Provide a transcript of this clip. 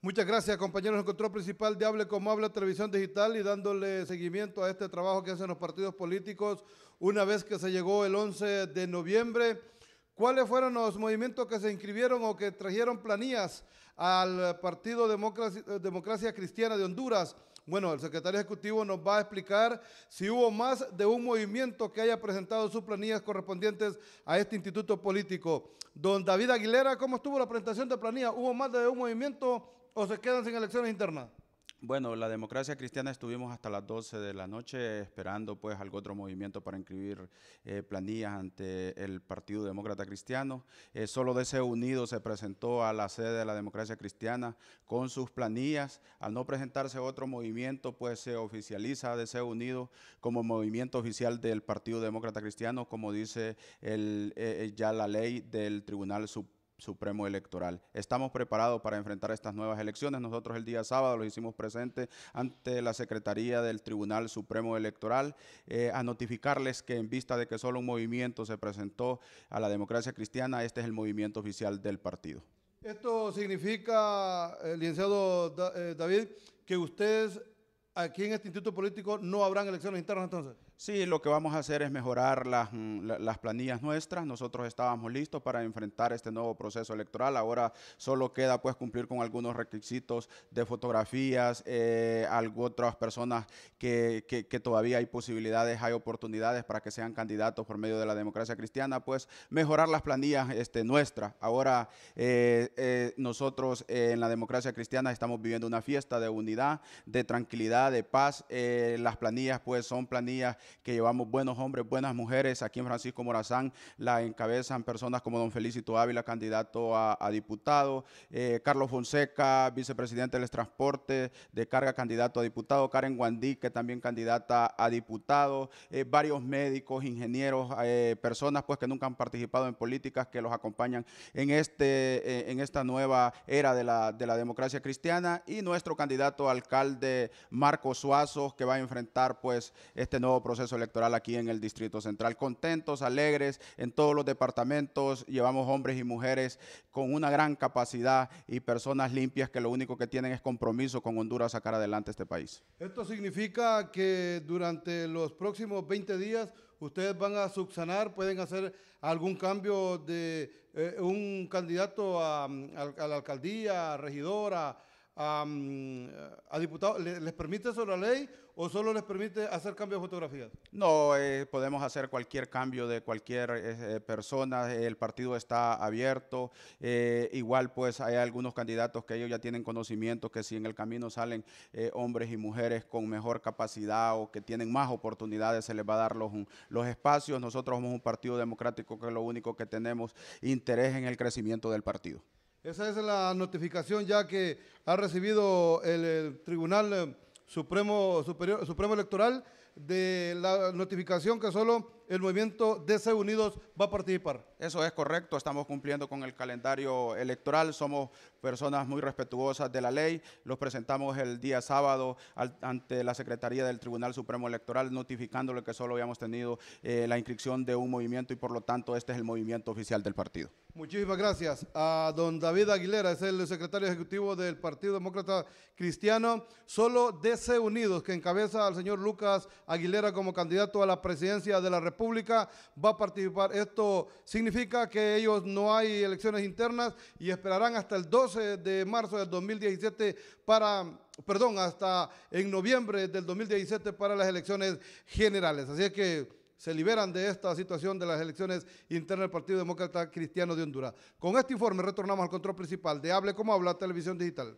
Muchas gracias, compañeros Encontró Control Principal de Hable como Habla Televisión Digital y dándole seguimiento a este trabajo que hacen los partidos políticos una vez que se llegó el 11 de noviembre. ¿Cuáles fueron los movimientos que se inscribieron o que trajeron planillas al Partido Democracia, eh, Democracia, Cristiana de Honduras? Bueno, el secretario ejecutivo nos va a explicar si hubo más de un movimiento que haya presentado sus planillas correspondientes a este instituto político. Don David Aguilera, ¿cómo estuvo la presentación de planillas? ¿Hubo más de un movimiento o se quedan sin elecciones internas? Bueno, la democracia cristiana estuvimos hasta las 12 de la noche esperando pues algún otro movimiento para inscribir eh, planillas ante el Partido Demócrata Cristiano. Eh, solo DC Unido se presentó a la sede de la democracia cristiana con sus planillas. Al no presentarse otro movimiento pues se oficializa DC Unido como movimiento oficial del Partido Demócrata Cristiano como dice eh, ya la ley del Tribunal Supremo Supremo Electoral. Estamos preparados para enfrentar estas nuevas elecciones. Nosotros el día sábado lo hicimos presente ante la Secretaría del Tribunal Supremo Electoral eh, a notificarles que en vista de que solo un movimiento se presentó a la democracia cristiana, este es el movimiento oficial del partido. Esto significa, eh, licenciado eh, David, que ustedes aquí en este instituto político no habrán elecciones internas entonces. Sí, lo que vamos a hacer es mejorar mm, las, planillas nuestras. Nosotros estábamos listos para enfrentar este nuevo proceso electoral. Ahora solo queda pues cumplir con algunos requisitos de fotografías, eh, otras personas que, todavía hay posibilidades, hay oportunidades para que sean candidatos por medio de la democracia cristiana, pues mejorar las planillas este, nuestras. Ahora eh, eh, nosotros eh, en la democracia cristiana estamos viviendo una fiesta de unidad, de tranquilidad de paz. Eh, las planillas, pues, son planillas que llevamos buenos hombres, buenas mujeres. Aquí en Francisco Morazán la encabezan personas como don Felicito Ávila, candidato a, diputado, eh, Carlos Fonseca, vicepresidente del transporte de carga, candidato a diputado, Karen Guandí, que también candidata a diputado, eh, varios médicos, ingenieros, personas, pues, que nunca han participado en políticas que los acompañan en, este, en esta nueva era de la, de la democracia cristiana y nuestro candidato alcalde Marco que va a enfrentar pues este nuevo proceso electoral aquí en el Distrito Central. Contentos, alegres en todos los departamentos, llevamos hombres y mujeres con una gran capacidad y personas limpias que lo único que tienen es compromiso con Honduras a sacar adelante este país. Esto significa que durante los próximos 20 días ustedes van a subsanar, pueden hacer algún cambio de eh, un candidato a, la alcaldía, a regidora, eh, a, diputados? ¿les, permite eso la ley o solo les permite hacer cambios de fotografías? No, eh, podemos hacer cualquier cambio de cualquier eh, persona. El partido está abierto. igual, pues hay algunos candidatos que ellos ya tienen conocimiento que si en el camino salen hombres y mujeres con mejor capacidad o que tienen más oportunidades, se les va a dar los, los espacios. Nosotros somos un partido democrático que lo único que tenemos interés en el crecimiento del partido. Esa es la notificación ya que ha recibido el, Tribunal eh, Supremo, Superior, Supremo Electoral de la notificación que solo el movimiento DC Unidos va a participar. Eso es correcto, estamos cumpliendo con el calendario electoral, somos personas muy respetuosas de la ley, los presentamos el día sábado ante la Secretaría del Tribunal Supremo Electoral notificándole que solo habíamos tenido eh, la inscripción de un movimiento y por lo tanto este es el movimiento oficial del partido. Muchísimas gracias a don David Aguilera, es el secretario ejecutivo del Partido Demócrata Cristiano, solo DC Unidos que encabeza al señor Lucas Aguilera como candidato a la presidencia de la República va a participar. Esto significa que ellos no hay elecciones internas y esperarán hasta el 12 de marzo del 2017 para perdón, hasta en noviembre del 2017 para las elecciones generales. Así es que se liberan de esta situación de las elecciones internas del Partido Demócrata Cristiano de Honduras. Con este informe retornamos al control principal de Hable como habla Televisión Digital.